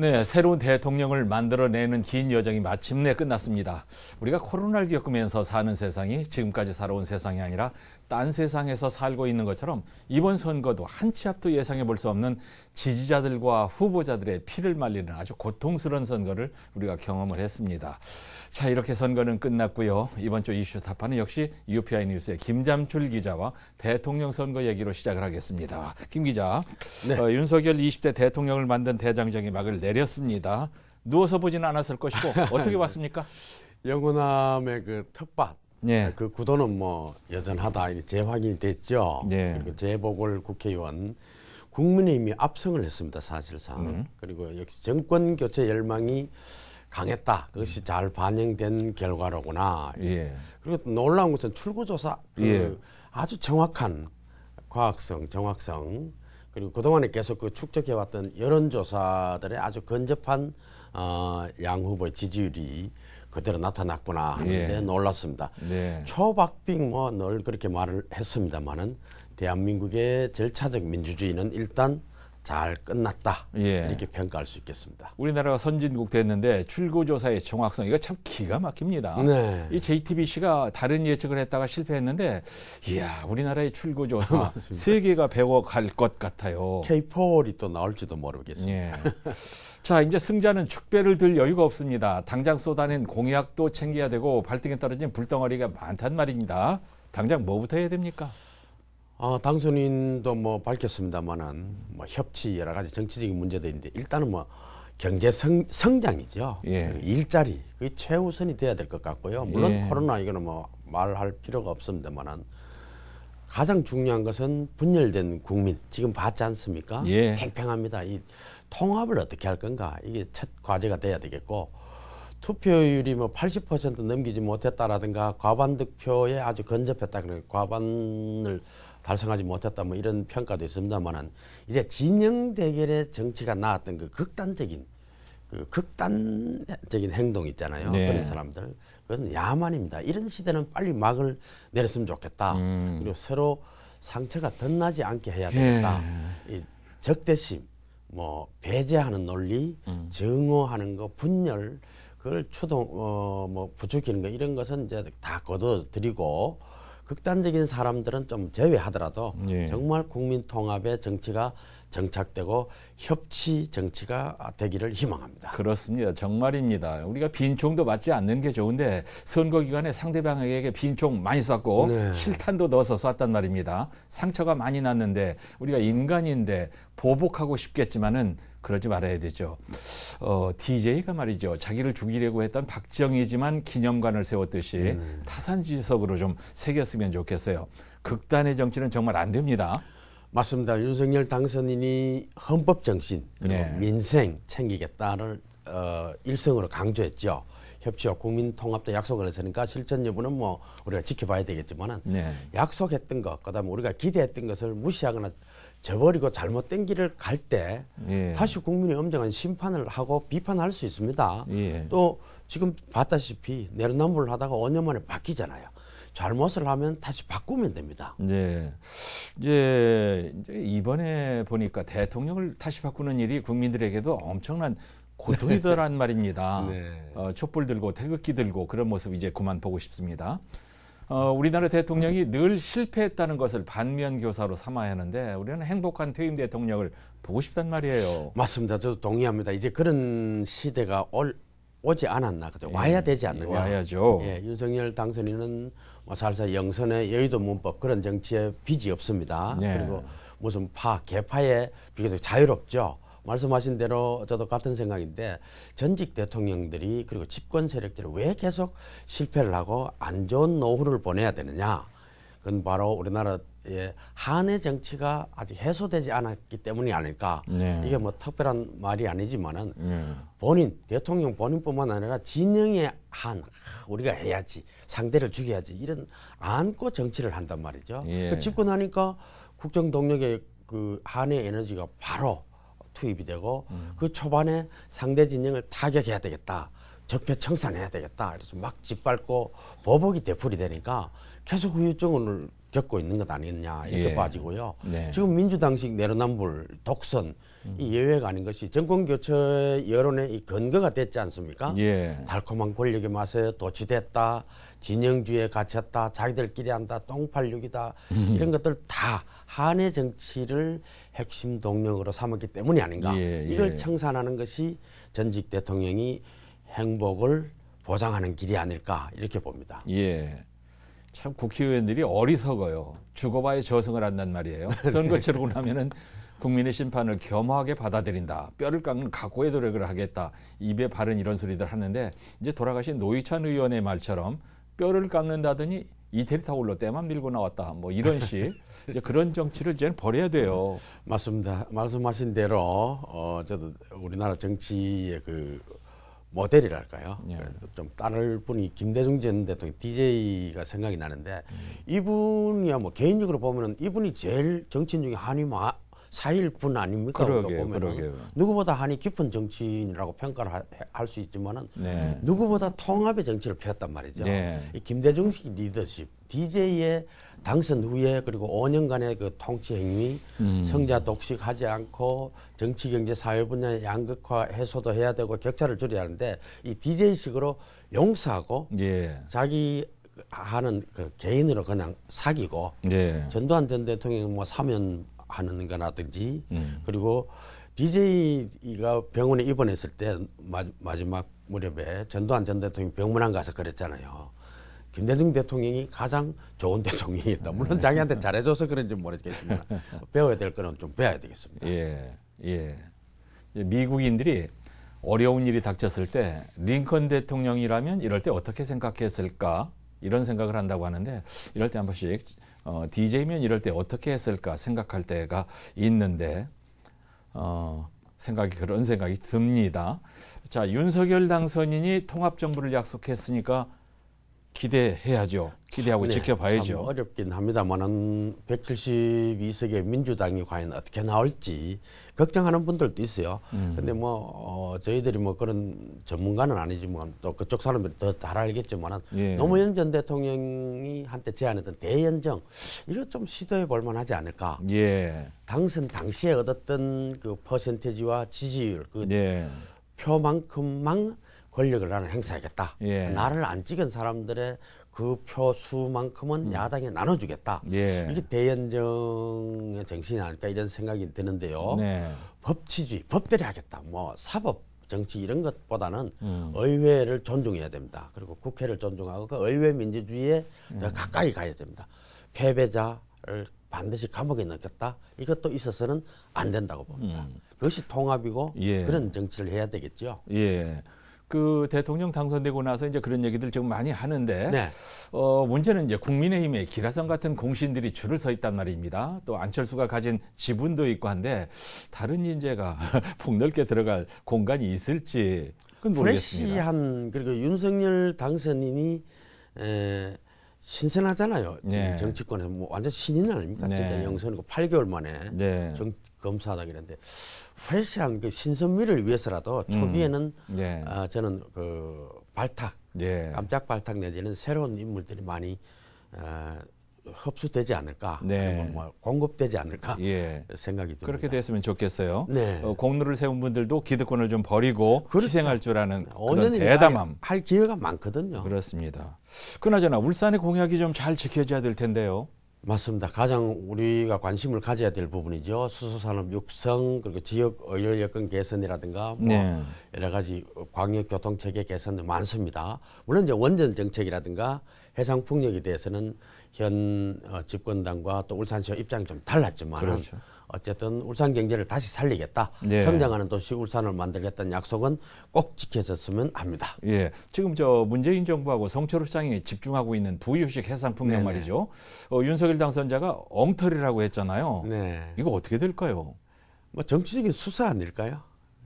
네, 새로운 대통령을 만들어내는 긴 여정이 마침내 끝났습니다. 우리가 코로나를 겪으면서 사는 세상이 지금까지 살아온 세상이 아니라 딴 세상에서 살고 있는 것처럼 이번 선거도 한 치 앞도 예상해 볼 수 없는 지지자들과 후보자들의 피를 말리는 아주 고통스러운 선거를 우리가 경험을 했습니다. 자, 이렇게 선거는 끝났고요. 이번 주 이슈 타파는 역시 UPI 뉴스의 김잠출 기자와 대통령 선거 얘기로 시작을 하겠습니다. 김 기자, 네. 어, 윤석열 20대 대통령을 만든 대장정이 막을 내 내렸습니다. 누워서 보지는 않았을 것이고 어떻게 봤습니까? 영호남의 그 텃밭 예. 그 구도는 뭐 여전하다 이렇 재확인이 됐죠. 예. 그리고 재보궐 국회의원 국민의힘이 압승을 했습니다 사실상 음. 그리고 역시 정권 교체 열망이 강했다 그것이 음. 잘 반영된 결과로구나. 예. 그리고 또 놀라운 것은 출구조사 그 예. 아주 정확한 과학성 정확성 그리고 그동안에 계속 그 축적해왔던 여론조사들의 아주 건접한 어, 양 후보의 지지율이 그대로 나타났구나 하는데 예. 놀랐습니다. 네. 초박빙 뭐늘 그렇게 말을 했습니다마는 대한민국의 절차적 민주주의는 일단 잘 끝났다 예. 이렇게 평가할 수 있겠습니다. 우리나라가 선진국 됐는데 출구조사의 정확성 이거 참 기가 막힙니다. 네. 이 JTBC가 다른 예측을 했다가 실패했는데 이야 우리나라의 출구조사 세계가 배워갈 것 같아요. K4이 또 나올지도 모르겠습니다. 예. 자 이제 승자는 축배를 들 여유가 없습니다. 당장 쏟아낸 공약도 챙겨야 되고 발등에 떨어진 불덩어리가 많단 말입니다. 당장 뭐부터 해야 됩니까? 어, 당선인도 뭐 밝혔습니다만은 뭐 협치 여러 가지 정치적인 문제도 있는데 일단은 뭐 경제 성, 성장이죠. 예. 그 일자리 그 최우선이 돼야 될 것 같고요. 물론 예. 코로나 이거는 뭐 말할 필요가 없습니다만은 가장 중요한 것은 분열된 국민 지금 봤지 않습니까? 예. 팽팽합니다. 이 통합을 어떻게 할 건가 이게 첫 과제가 돼야 되겠고 투표율이 뭐 80% 넘기지 못했다라든가 과반 득표에 아주 근접했다 그래 과반을 달성하지 못했다 뭐 이런 평가도 있습니다만은 이제 진영 대결의 정치가 나왔던 그 극단적인 그 극단적인 행동 있잖아요. 네. 그런 사람들 그것은 야만입니다. 이런 시대는 빨리 막을 내렸으면 좋겠다. 음. 그리고 서로 상처가 덧나지 않게 해야 되겠다. 예. 이 적대심, 뭐 배제하는 논리, 음. 증오하는 거, 분열 그걸 추동 어 뭐 부추기는 거 이런 것은 이제 다 거둬들이고 극단적인 사람들은 좀 제외하더라도 예. 정말 국민 통합의 정치가 정착되고 협치 정치가 되기를 희망합니다. 그렇습니다. 정말입니다. 우리가 빈총도 맞지 않는 게 좋은데 선거 기간에 상대방에게 빈총 많이 쐈고 네. 실탄도 넣어서 쐈단 말입니다. 상처가 많이 났는데 우리가 인간인데 보복하고 싶겠지만은 그러지 말아야 되죠. 어, DJ가 말이죠. 자기를 죽이려고 했던 박정희지만 기념관을 세웠듯이 음. 타산지석으로 좀 새겼으면 좋겠어요. 극단의 정치는 정말 안 됩니다. 맞습니다. 윤석열 당선인이 헌법 정신 그리고 네. 민생 챙기겠다를 어, 일성으로 강조했죠. 협치와 국민통합도 약속을 했으니까 실천 여부는 뭐 우리가 지켜봐야 되겠지만은 네. 약속했던 것, 그다음에 우리가 기대했던 것을 무시하거나 저버리고 잘못된 길을 갈때 예. 다시 국민의 엄정한 심판을 하고 비판할 수 있습니다. 예. 또 지금 봤다시피 내로남불을 하다가 5년 만에 바뀌잖아요. 잘못을 하면 다시 바꾸면 됩니다. 네. 이제 이번에 보니까 대통령을 다시 바꾸는 일이 국민들에게도 엄청난 고통이더란 말입니다. 네. 어, 촛불 들고 태극기 들고 그런 모습 이제 그만 보고 싶습니다. 어, 우리나라 대통령이 늘 실패했다는 것을 반면 교사로 삼아야 하는데 우리는 행복한 퇴임 대통령을 보고 싶단 말이에요. 맞습니다. 저도 동의합니다. 이제 그런 시대가 올, 오지 않았나 그죠? 예, 와야 되지 않느냐? 와야죠. 예, 윤석열 당선인은 뭐 살사 영선의 여의도 문법 그런 정치에 빚이 없습니다. 예. 그리고 무슨 파 개파에 비교적 자유롭죠. 말씀하신 대로 저도 같은 생각인데 전직 대통령들이 그리고 집권 세력들이 왜 계속 실패를 하고 안 좋은 노후를 보내야 되느냐. 그건 바로 우리나라의 한의 정치가 아직 해소되지 않았기 때문이 아닐까. 네. 이게 뭐 특별한 말이 아니지만은 네. 본인 대통령 본인뿐만 아니라 진영의 한 우리가 해야지 상대를 죽여야지 이런 안고 정치를 한단 말이죠. 예. 그 집권하니까 국정 동력의 그 한의 에너지가 바로 투입이 되고 음. 그 초반에 상대 진영을 타격해야 되겠다. 적폐 청산해야 되겠다. 그래서 막 짓밟고 버벅이 되풀이 되니까 계속 후유증을 겪고 있는 것 아니냐 이렇게 예. 봐지고요. 네. 지금 민주당식 내로남불, 독선 이 음. 예외가 아닌 것이 정권 교체 여론의 이 근거가 됐지 않습니까? 예. 달콤한 권력의 맛에 도취됐다, 진영주의에 갇혔다, 자기들끼리 한다, 똥팔육이다 음. 이런 것들 다 한의 정치를 핵심 동력으로 삼았기 때문이 아닌가. 예, 예. 이걸 청산하는 것이 전직 대통령이 행복을 보장하는 길이 아닐까 이렇게 봅니다. 예. 참 국회의원들이 어리석어요. 죽어봐야 저승을 안단 말이에요. 네. 선거 치르고 나면은 국민의 심판을 겸허하게 받아들인다. 뼈를 깎는 각고의 노력을 하겠다. 입에 바른 이런 소리들 하는데 이제 돌아가신 노희찬 의원의 말처럼 뼈를 깎는다더니 이태리 타올로 때만 밀고 나왔다. 뭐 이런 식 이제 그런 정치를 이제 버려야 돼요. 맞습니다. 말씀하신 대로 어 저도 우리나라 정치의 그 모델이랄까요. 예. 좀 다른 분이 김대중 전 대통령 DJ가 생각이 나는데 음. 이분이야 뭐 개인적으로 보면은 이분이 제일 정치인 중에 한이 마, 사일뿐 아닙니까? 그러게요, 그러게요. 누구보다 한이 깊은 정치인이라고 평가를 할 수 있지만은 네. 누구보다 통합의 정치를 폈단 말이죠. 네. 이 김대중식 리더십, DJ의 당선 후에 그리고 5년간의 그 통치 행위, 음. 성자 독식하지 않고 정치 경제 사회 분야 양극화 해소도 해야 되고 격차를 줄여야 하는데 이 DJ식으로 용서하고 예. 자기 하는 그 개인으로 그냥 사귀고 예. 전두환 전 대통령 뭐 사면 하는 거라든지 음. 그리고 DJ가 병원에 입원했을 때 마, 지막 무렵에 전두환 전 대통령이 병문안 가서 그랬잖아요. 김대중 대통령이 가장 좋은 대통령이었다. 물론 네. 자기한테 잘해줘서 그런지 모르겠지만 배워야 될 거는 좀 배워야 되겠습니다. 예, 예. 미국인들이 어려운 일이 닥쳤을 때 링컨 대통령이라면 이럴 때 어떻게 생각했을까 이런 생각을 한다고 하는데 이럴 때 한 번씩 어, DJ면 이럴 때 어떻게 했을까 생각할 때가 있는데 어, 생각이 그런 생각이 듭니다. 자 윤석열 당선인이 통합 정부를 약속했으니까 기대해야죠. 기대하고 네, 지켜봐야죠. 어렵긴 합니다만은 172석의 민주당이 과연 어떻게 나올지 걱정하는 분들도 있어요. 음. 근데 뭐 어, 저희들이 뭐 그런 전문가는 아니지만 또 그쪽 사람들이 더 잘 알겠지만은 예. 노무현 전 대통령이 한때 제안했던 대연정 이거 좀 시도해 볼 만하지 않을까. 예. 당선 당시에 얻었던 그 퍼센테지와 지지율 그 예. 표만큼만 권력을 나는 행사하겠다. 예. 나를 안 찍은 사람들의 그 표 수만큼은 음. 야당에 나눠주겠다. 예. 이게 대연정의 정신이 아닐까 이런 생각이 드는데요. 네. 법치주의, 법대로 하겠다. 뭐 사법 정치 이런 것보다는 음. 의회를 존중해야 됩니다. 그리고 국회를 존중하고 그 의회 민주주의에 음. 더 가까이 가야 됩니다. 패배자를 반드시 감옥에 넣겠다. 이것도 있어서는 안 된다고 봅니다. 음. 그것이 통합이고 예. 그런 정치를 해야 되겠죠. 예. 그 대통령 당선되고 나서 이제 그런 얘기들 지금 많이 하는데 네. 어 문제는 이제 국민의힘의 기라성 같은 공신들이 줄을 서 있단 말입니다. 또 안철수가 가진 지분도 있고 한데 다른 인재가 폭넓게 들어갈 공간이 있을지 그건 모르겠습니다. 프레시한 그리고 윤석열 당선인이 에, 신선하잖아요. 지금 네. 정치권에뭐 완전 신인 아닙니까? 네. 진짜 영선이고 8개월 만에 네. 정, 검사하다그 했는데 프레시한 그 신선미를 위해서라도 음. 초기에는 예. 아, 저는 그 발탁, 예. 깜짝 발탁 내지는 새로운 인물들이 많이 아, 흡수되지 않을까, 네. 뭐 공급되지 않을까 예. 생각이 듭니다. 그렇게 됐으면 좋겠어요. 네. 어, 공로를 세운 분들도 기득권을 좀 버리고 그렇죠. 희생할 줄 아는 그런 대담함. 할 기회가 많거든요. 그렇습니다. 그나저나 울산의 공약이 좀 잘 지켜져야 될 텐데요. 맞습니다. 가장 우리가 관심을 가져야 될 부분이죠. 수소산업 육성 그리고 지역 의료 여건 개선이라든가 뭐 네. 여러 가지 광역 교통 체계 개선도 많습니다. 물론 이제 원전 정책이라든가 해상 풍력에 대해서는 현 어, 집권당과 또 울산시와 입장이 좀 달랐지만 그렇죠 어쨌든 울산 경제를 다시 살리겠다. 예. 성장하는 도시 울산을 만들겠다는 약속은 꼭 지켜졌으면 합니다. 예. 지금 저 문재인 정부하고 성철 시장이 집중하고 있는 부유식 해상품명 말이죠. 어, 윤석열 당선자가 엉터리라고 했잖아요. 네. 이거 어떻게 될까요? 뭐 정치적인 수사 아닐까요?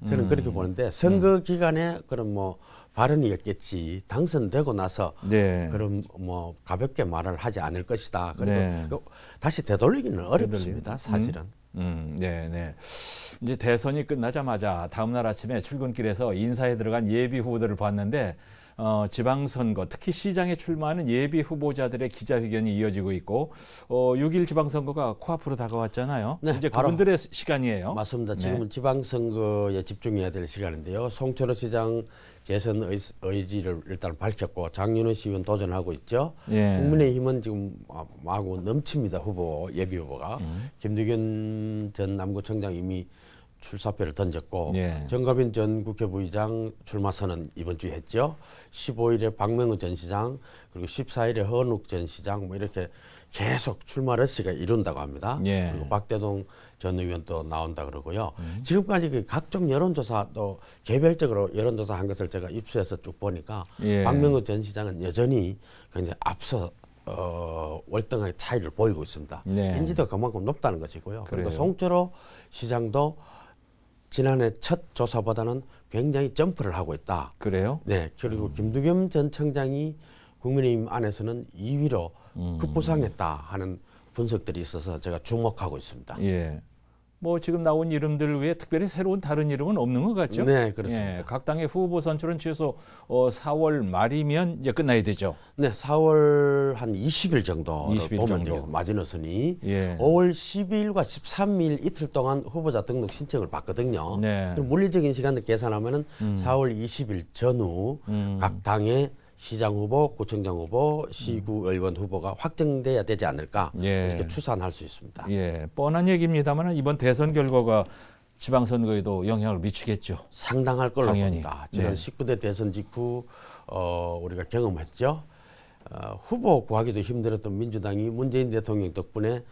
저는 음. 그렇게 보는데 선거 음. 기간에 그런 뭐 발언이었겠지 당선되고 나서 네. 그런 뭐 가볍게 말을 하지 않을 것이다. 그리고 네. 그 다시 되돌리기는 어렵습니다. 되돌리는. 사실은. 음. 음, 네, 네. 이제 대선이 끝나자마자 다음 날 아침에 출근길에서 인사에 들어간 예비 후보들을 봤는데 어, 지방선거 특히 시장에 출마하는 예비 후보자들의 기자회견이 이어지고 있고 어, 6일 지방선거가 코앞으로 다가왔잖아요. 네, 이제 그분들의 시간이에요. 맞습니다. 네. 지금은 네. 지방선거에 집중해야 될 시간인데요. 송철호 시장 재선 의지를 일단 밝혔고 장윤호 시의원 도전하고 있죠. 예. 국민의힘은 지금 아, 마구 넘칩니다. 후보 예비 후보가 음. 김두균 전 남구청장 이미 출사표를 던졌고 예. 정갑인전 국회 부의장 출마 선언 이번 주에 했죠. 15일에 박명우 전 시장 그리고 14일에 허은욱 전 시장 뭐 이렇게 계속 출마를 씨가 이룬다고 합니다. 예. 그리고 박대동 전 의원 도 나온다 그러고요. 음. 지금까지 그 각종 여론조사 도 개별적으로 여론조사 한 것을 제가 입수해서 쭉 보니까 예. 박명우 전 시장은 여전히 굉장히 앞서 어, 월등하게 차이를 보이고 있습니다. 네. 인지도가 그만큼 높다는 것이고요. 그래요. 그리고 송철호 시장도 지난해 첫 조사보다는 굉장히 점프를 하고 있다. 그래요? 네. 그리고 음. 김두겸 전 청장이 국민의힘 안에서는 2위로 음. 급부상했다 하는 분석들이 있어서 제가 주목하고 있습니다. 예. 뭐 지금 나온 이름들 외에 특별히 새로운 다른 이름은 없는 것 같죠. 네, 그렇습니다. 예, 각 당의 후보 선출은 최소 어, 4월 말이면 이제 끝나야 되죠. 네, 4월 한 20일 정도 20일 보면 정도. 마지노선이 예. 5월 12일과 13일 이틀 동안 후보자 등록 신청을 받거든요. 네. 물리적인 시간을 계산하면은 음. 4월 20일 전후 음. 각 당의 시장 후보, 구청장 후보, 시구 음. 의원 후보가 확정돼야 되지 않을까 예. 이렇게 추산할 수 있습니다. 예, 뻔한 얘기입니다만 이번 대선 결과가 지방선거에도 영향을 미치겠죠. 상당할 걸로 당연히. 봅니다. 지난 네. 19대 대선 직후 어, 우리가 경험했죠. 어, 후보 구하기도 힘들었던 민주당이 문재인 대통령 덕분에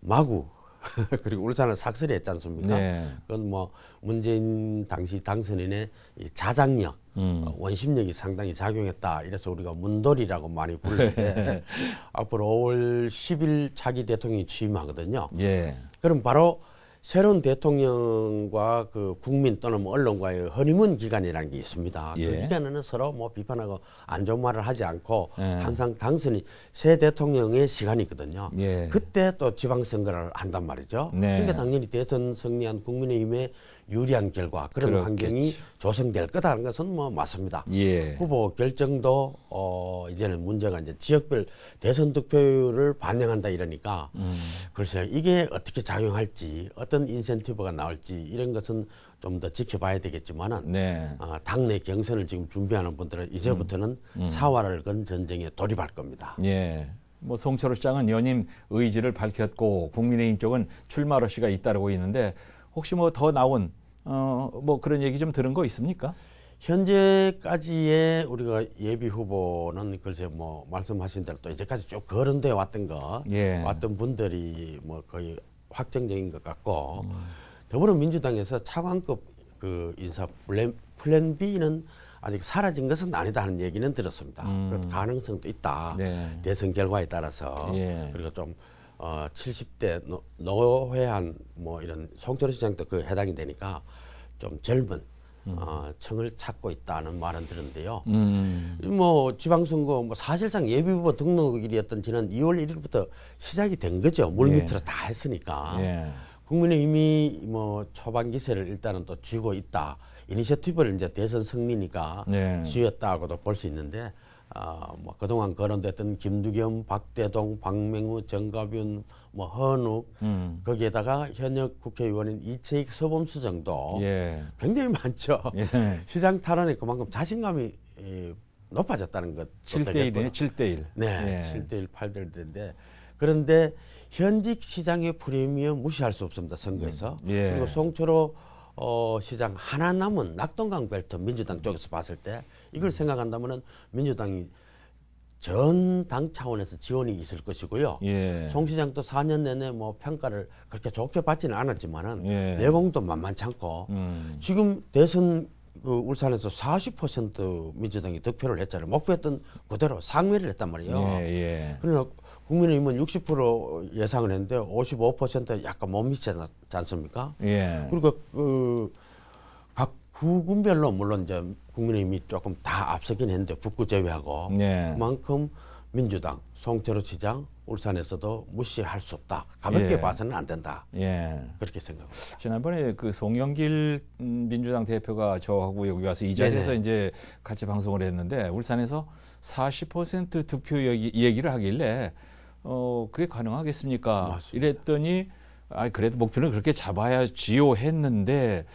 마구 그리고 울산을 삭설했지 않습니까? 네. 그건 뭐 문재인 당시 당선인의 자장력 음. 어, 원심력이 상당히 작용했다. 이래서 우리가 문돌이라고 많이 불렀는데 앞으로 5월 10일 차기 대통령이 취임하거든요. 예. 그럼 바로 새로운 대통령과 그 국민 또는 뭐 언론과의 허니문 기간이라는 게 있습니다. 그 예. 그 기간에는 서로 뭐 비판하고 안 좋은 말을 하지 않고 예. 항상 당선이 새 대통령의 시간이거든요. 예. 그때 또 지방선거를 한단 말이죠. 네. 그러니까 당연히 대선 승리한 국민의힘의 유리한 결과 그런 그렇겠지. 환경이 조성될 거다는 것은 뭐 맞습니다. 예. 후보 결정도 어 이제는 문제가 이제 지역별 대선 득표율을 반영한다 이러니까 음. 글쎄요 이게 어떻게 작용할지 어떤 인센티브가 나올지 이런 것은 좀 더 지켜봐야 되겠지만은 네. 어, 당내 경선을 지금 준비하는 분들은 이제부터는 음. 음. 사활을 건 전쟁에 돌입할 겁니다. 예. 뭐 송철호 시장은 연임 의지를 밝혔고 국민의힘 쪽은 출마 러시가 잇따르고 있는데 혹시 뭐 더 나온 어, 뭐 그런 얘기 좀 들은 거 있습니까? 현재까지의 우리가 예비 후보는 글쎄 뭐 말씀하신 대로 또 이제까지 쭉 거론돼 왔던 거 예. 왔던 분들이 뭐 거의 확정적인 것 같고 음. 더불어민주당에서 차관급 그 인사 플랜, 플랜 B는 아직 사라진 것은 아니다는 하 얘기는 들었습니다. 음. 가능성도 있다. 네. 대선 결과에 따라서 예. 그리고 좀 어, 70대 노, 노회한 뭐 이런 송철호 시장도 그 해당이 되니까 좀 젊은 음. 어, 청을 찾고 있다는 말은 들었는데요 음. 뭐 지방선거 뭐 사실상 예비후보 등록일이었던 지난 2월 1일부터 시작이 된 거죠. 물 예. 밑으로 다 했으니까. 예. 국민의힘이 뭐 초반 기세를 일단은 또 쥐고 있다. 이니셔티브를 이제 대선 승리니까 예. 쥐었다고도 볼 수 있는데 아, 뭐 그동안 거론됐던 김두겸, 박대동, 박맹우, 정가윤, 뭐 헌욱 음. 거기에다가 현역 국회의원인 이채익, 서범수 정도 예. 굉장히 많죠. 예. 시장 탈환에 그만큼 자신감이 이, 높아졌다는 것. 7대 1이네, 7대 1. 네, 예. 7대 1, 8대 1인데 그런데 현직 시장의 프리미엄 무시할 수 없습니다. 선거에서 예. 예. 그리고 송초로 어, 시장 하나 남은 낙동강 벨트 민주당 쪽에서 봤을 때 이걸 음. 생각한다면은 민주당이 전 당 차원에서 지원이 있을 것이고요. 예. 송 시장도 4년 내내 뭐 평가를 그렇게 좋게 받지는 않았지만은 예. 내공도 만만치 않고 음. 지금 대선 그 울산에서 40% 민주당이 득표를 했잖아요. 목표했던 그대로 상회를 했단 말이에요. 예, 예. 그러나 국민의힘은 60% 예상을 했는데 55% 약간 못 미치지 않습니까? 예. 그리고 그러니까 그, 각 구군별로 물론 이제 국민의힘이 조금 다 앞서긴 했는데 북구 제외하고 예. 그만큼 민주당 송철호 시장 울산에서도 무시할 수 없다. 가볍게 예. 봐서는 안 된다. 예. 그렇게 생각합니다. 지난번에 그 송영길 민주당 대표가 저하고 여기 와서 이 자리에서 네 이제 같이 방송을 했는데 울산에서 40% 득표 얘기, 얘기를 하길래 어 그게 가능하겠습니까? 맞습니다. 이랬더니 아 그래도 목표는 그렇게 잡아야지요 했는데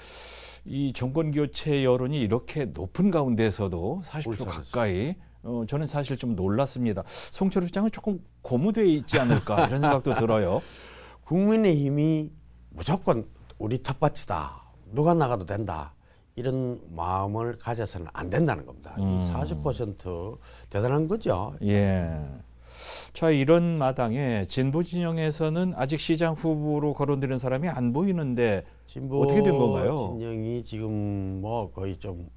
이 정권 교체 여론이 이렇게 높은 가운데서도 40% 가까이 어, 저는 사실 좀 놀랐습니다. 송철우 시장은 조금 고무돼 있지 않을까 이런 생각도 들어요. 국민의힘이 무조건 우리 텃밭이다. 누가 나가도 된다. 이런 마음을 가져서는 안 된다는 겁니다. 음. 이40% 대단한 거죠. 예. 자 이런 마당에 진보 진영에서는 아직 시장 후보로 거론되는 사람이 안 보이는데 진보 어떻게 된 건가요? 진영이 지금 뭐 거의 좀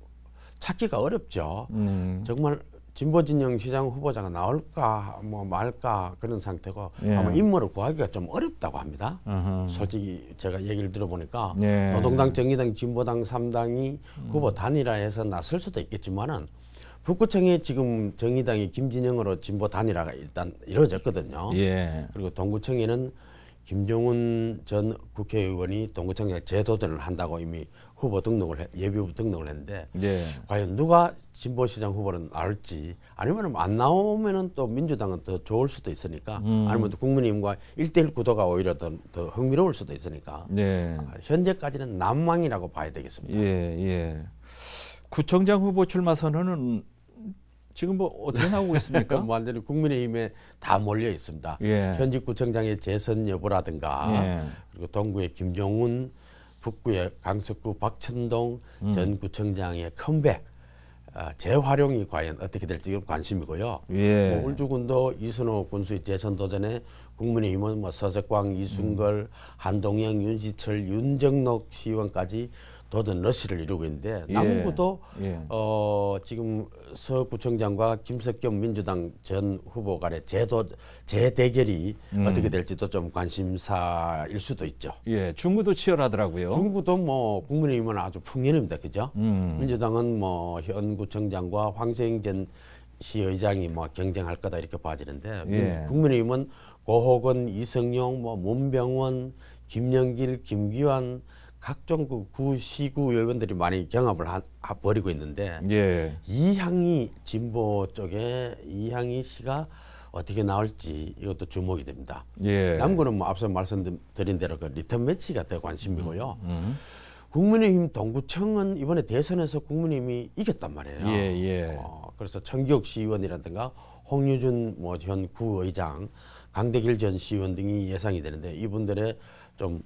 찾기가 어렵죠. 음. 정말 진보 진영 시장 후보자가 나올까 뭐 말까 그런 상태고 예. 아마 인물을 구하기가 좀 어렵다고 합니다. 어허. 솔직히 제가 얘기를 들어보니까 예. 노동당, 정의당, 진보당 3당이 음. 후보 단일화해서 나설 수도 있겠지만은 북구청에 지금 정의당이 김진영으로 진보 단일화가 일단 이루어졌거든요. 예. 그리고 동구청에는 김종훈 전 국회의원이 동구청에 재도전을 한다고 이미 후보 등록을 해, 예비후보 등록을 했는데 예. 과연 누가 진보시장 후보를 나올지 아니면 안나오면또 민주당은 더 좋을 수도 있으니까 음. 아니면 또 국민의힘과 일대일 구도가 오히려 더, 더 흥미로울 수도 있으니까 예. 현재까지는 난망이라고 봐야 되겠습니다. 예, 예. 구청장 후보 출마 선언은 지금 뭐 어떻게 나오고 있습니까? 뭐 완전히 국민의힘에 다 몰려 있습니다. 예. 현직 구청장의 재선 여부라든가 예. 그리고 동구의 김종훈, 북구의 강석구 박천동 음. 전 구청장의 컴백 아, 재활용이 과연 어떻게 될지 관심이고요. 예. 뭐 울주군도 이선호 군수의 재선 도전에 국민의힘은 뭐 서석광, 이순걸, 음. 한동영, 윤지철, 윤정록 시의원까지 도든 러시를 이루고 있는데 예. 남구도 예. 어, 지금 서구청장과 김석겸 민주당 전 후보 간의 제도 재대결이 음. 어떻게 될지도 좀 관심사일 수도 있죠. 예, 중구도 치열하더라고요. 중구도 뭐 국민의힘은 아주 풍년입니다, 그죠? 음. 민주당은 뭐 현 구청장과 황세영 전 시의장이 뭐 경쟁할 거다 이렇게 봐지는데 예. 국민의힘은 고호건, 이성용, 뭐 문병원, 김영길, 김기환 각종 그 구, 시구 의원들이 많이 경합을 한, 하, 벌이고 있는데 예. 이향이 진보 쪽에 이향이 씨가 어떻게 나올지 이것도 주목이 됩니다. 예. 남구는 뭐 앞서 말씀드린 대로 그 리턴 매치가 더 관심이고요. 음, 음. 국민의힘 동구청은 이번에 대선에서 국민의힘이 이겼단 말이에요. 예, 예. 어, 그래서 청기옥 시의원이라든가 홍유준 뭐 현 구의장, 강대길 전 시의원 등이 예상이 되는데 이분들의 좀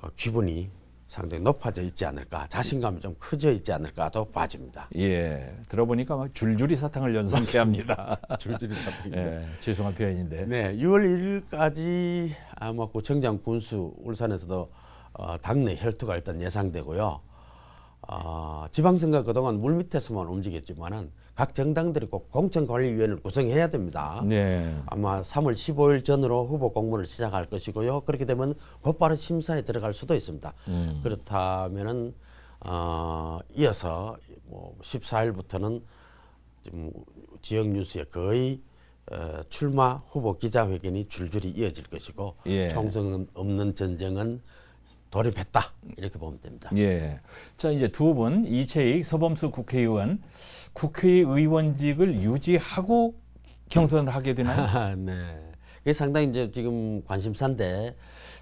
어, 기분이 상당히 높아져 있지 않을까 자신감이 좀 커져 있지 않을까도 봐집니다. 예, 들어보니까 막 줄줄이 사탕을 연상케 합니다. 줄줄이 사탕. 예, 죄송한 표현인데. 네, 6월 1일까지 아마 구청장 군수 울산에서도 어, 당내 혈투가 일단 예상되고요. 어, 지방선거 그동안 물 밑에서만 움직였지만은 각 정당들이 꼭 공천관리위원회를 구성해야 됩니다. 네. 아마 3월 15일 전으로 후보 공문을 시작할 것이고요. 그렇게 되면 곧바로 심사에 들어갈 수도 있습니다. 음. 그렇다면은 어, 이어서 뭐 14일부터는 지금 지역 뉴스에 거의 어, 출마 후보 기자회견이 줄줄이 이어질 것이고 예. 총선 없는 전쟁은 돌입했다 이렇게 보면 됩니다. 예. 자 이제 두 분 이채익 서범수 국회의원 국회의원직을 유지하고 경선하게 되나요? 네. 그게 상당히 이제 지금 관심사인데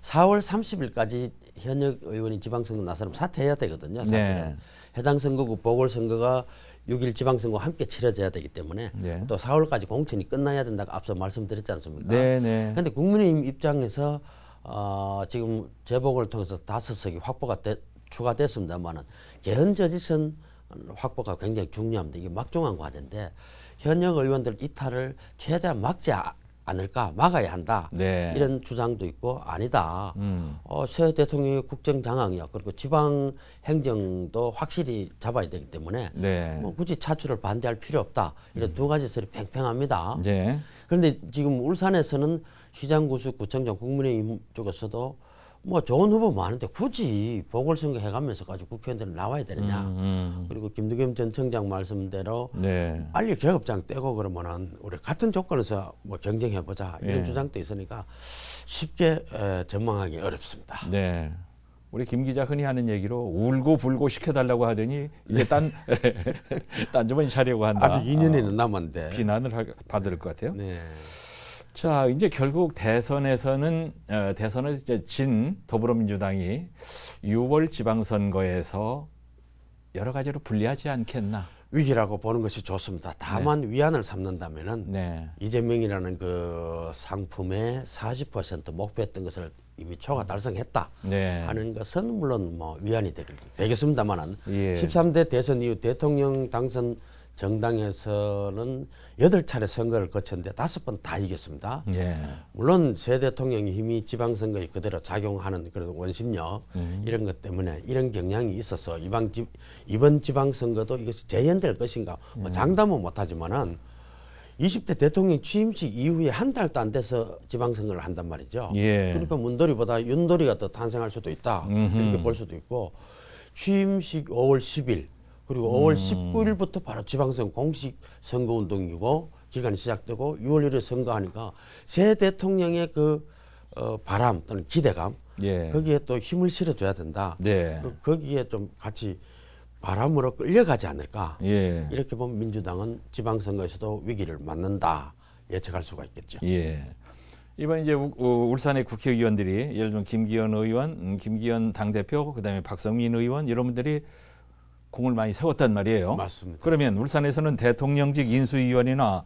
4월 30일까지 현역 의원이 지방선거 나서면 사퇴해야 되거든요. 네. 사실은 네. 해당 선거구 그 보궐선거가 6일 지방선거 함께 치러져야 되기 때문에 네. 또 4월까지 공천이 끝나야 된다고 앞서 말씀드렸지 않습니까? 네, 네. 그런데 국민의힘 입장에서 어, 지금 제복을 통해서 다섯 석이 확보가 되, 추가됐습니다만은 개헌저지선 확보가 굉장히 중요합니다. 이게 막중한 과제인데 현역 의원들 이탈을 최대한 막지 아, 않을까 막아야 한다 네. 이런 주장도 있고 아니다 음. 어, 새 대통령의 국정 장악야 그리고 지방 행정도 확실히 잡아야 되기 때문에 네. 뭐 굳이 차출을 반대할 필요 없다 이런 음. 두 가지 설이 팽팽합니다 네. 그런데 지금 울산에서는 시장 구축, 구청장, 국민의힘 쪽에서도 뭐 좋은 후보 많은데 굳이 보궐선거 해가면서까지 국회의원들 나와야 되느냐. 음, 음. 그리고 김두겸 전 청장 말씀대로 네. 빨리 계급장 떼고 그러면은 우리 같은 조건에서 뭐 경쟁해보자 이런 네. 주장도 있으니까 쉽게 에, 전망하기 어렵습니다. 네. 우리 김 기자 흔히 하는 얘기로 울고 불고 시켜달라고 하더니 이제 딴, 딴 주머니 차려고 한다. 아직 2년이나 어, 남았는데. 비난을 하, 받을 것 같아요. 네. 자, 이제 결국 대선에서는 어, 대선을 이제 진 더불어민주당이 6월 지방선거에서 여러 가지로 불리하지 않겠나. 위기라고 보는 것이 좋습니다. 다만 네. 위안을 삼는다면은 네. 이재명이라는 그 상품의 40% 목표했던 것을 이미 초과 음. 달성했다 네. 하는 것은 물론 뭐 위안이 되겠습니다만은 예. 13대 대선 이후 대통령 당선 정당에서는 여덟 차례 선거를 거쳤는데 다섯 번 다 이겼습니다. 예. 물론 새 대통령의 힘이 지방선거에 그대로 작용하는 그런 원심력 음. 이런 것 때문에 이런 경향이 있어서 이번, 지, 이번 지방선거도 이것이 재현될 것인가 뭐 음. 장담은 못하지만은 20대 대통령 취임식 이후에 한 달도 안 돼서 지방선거를 한단 말이죠. 예. 그러니까 문돌이보다 윤돌이가 더 탄생할 수도 있다. 음흠. 이렇게 볼 수도 있고 취임식 5월 10일 그리고 5월 19일부터 음. 바로 지방선 공식 선거운동이고 기간이 시작되고 6월 1일에 선거하니까 새 대통령의 그 어, 바람 또는 기대감 예. 거기에 또 힘을 실어줘야 된다. 네. 그, 거기에 좀 같이 바람으로 끌려가지 않을까. 예. 이렇게 보면 민주당은 지방선거에서도 위기를 맞는다 예측할 수가 있겠죠. 예. 이번 이제 우, 우, 울산의 국회의원들이 예를 들면 김기현 의원, 음, 김기현 당대표, 그다음에 박성민 의원 이런 분들이 공을 많이 세웠단 말이에요. 맞습니다. 그러면 울산에서는 대통령직 인수위원이나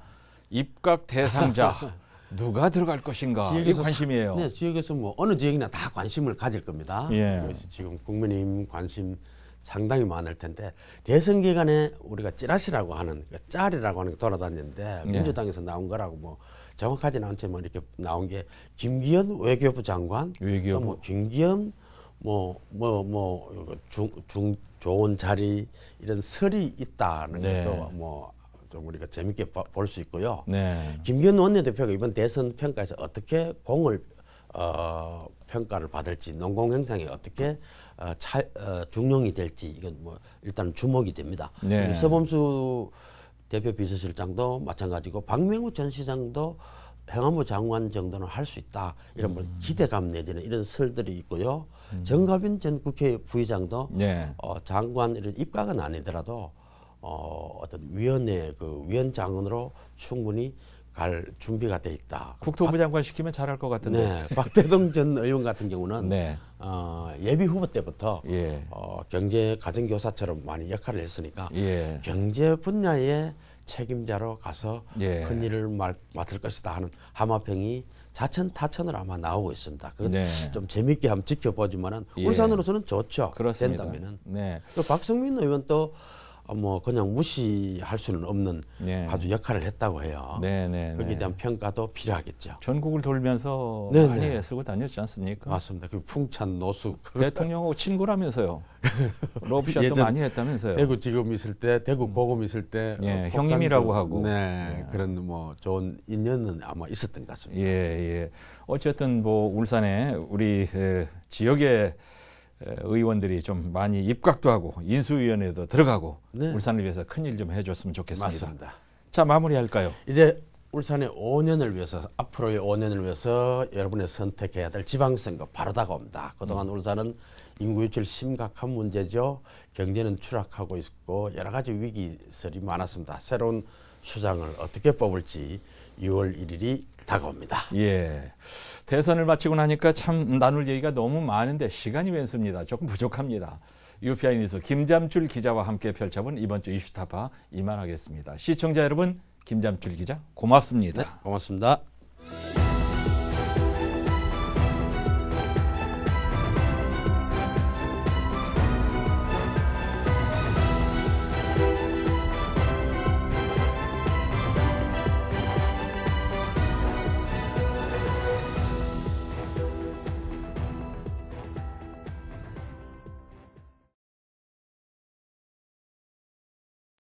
입각 대상자 누가 들어갈 것인가 이 관심이에요. 네, 지역에서 뭐 어느 지역이나 다 관심을 가질 겁니다. 예. 지금 국민의힘 관심 상당히 많을 텐데 대선 기간에 우리가 찌라시라고 하는 그 짤이라고 하는 게 돌아다녔는데 예. 민주당에서 나온 거라고 뭐 정확하지는 않지만 이렇게 나온 게 김기현 외교부 장관, 외교부, 뭐 김기현 뭐 뭐 뭐중 중 좋은 자리 이런 설이 있다는 네. 것도 뭐. 좀 우리가 재밌게 볼 수 있고요. 네. 김기현 원내대표가 이번 대선 평가에서 어떻게 공을 어, 평가를 받을지 농공 현상에 어떻게 어, 차, 어, 중용이 될지 이건 뭐 일단 주목이 됩니다. 네. 서범수 대표 비서실장도 마찬가지고 박명우 전 시장도 행안부 장관 정도는 할 수 있다 이런 뭐 기대감 내지는 이런 설들이 있고요. 음. 정갑빈전 국회 부의장도 네. 어, 장관 이런 입각은 아니더라도 어, 어떤 위원회 그 위원장으로 충분히 갈 준비가 돼 있다. 국토부 박, 장관 시키면 잘할 것 같은데. 네, 박대동 전 의원 같은 경우는 네. 어, 예비 후보 때부터 예. 어, 경제 가정교사처럼 많이 역할을 했으니까 예. 경제 분야에 책임자로 가서 예. 큰 일을 맡을 것이다 하는 하마평이 자천 타천을 아마 나오고 있습니다. 그좀 네. 재있게 한번 지켜보지만은 예. 울산으로서는 좋죠. 그렇습니다. 된다면은. 네. 또 박성민 의원 또 어, 뭐 그냥 무시할 수는 없는 네. 아주 역할을 했다고 해요. 네, 네, 거기에 네. 대한 평가도 필요하겠죠. 전국을 돌면서 네, 네. 많이 애쓰고 다녔지 않습니까? 맞습니다. 그 풍찬 노숙 대통령하고 친구라면서요. 러브샷도 많이 했다면서요. 대구 지금 있을 때, 대구 보금 음. 있을 때 예, 형님이라고 하고 네, 예. 그런 뭐 좋은 인연은 아마 있었던 것 같습니다. 예, 예. 어쨌든 뭐 울산에 우리 지역에 의원들이 좀 많이 입각도 하고 인수위원회도 들어가고 네. 울산을 위해서 큰일 좀 해줬으면 좋겠습니다. 맞습니다. 자 마무리할까요? 이제 울산의 5년을 위해서 앞으로의 5년을 위해서 여러분의 선택해야 될 지방선거 바로 다가옵니다. 그동안 음. 울산은 인구 유출 심각한 문제죠. 경제는 추락하고 있고 여러 가지 위기설이 많았습니다. 새로운 수장을 어떻게 뽑을지 6월 1일이 다가옵니다. 예. 대선을 마치고 나니까 참 나눌 얘기가 너무 많은데 시간이 왼수입니다. 조금 부족합니다. UPI 뉴스 김잠출 기자와 함께 펼쳐본 이번 주 이슈타파 이만하겠습니다. 시청자 여러분, 김잠출 기자 고맙습니다. 네, 고맙습니다.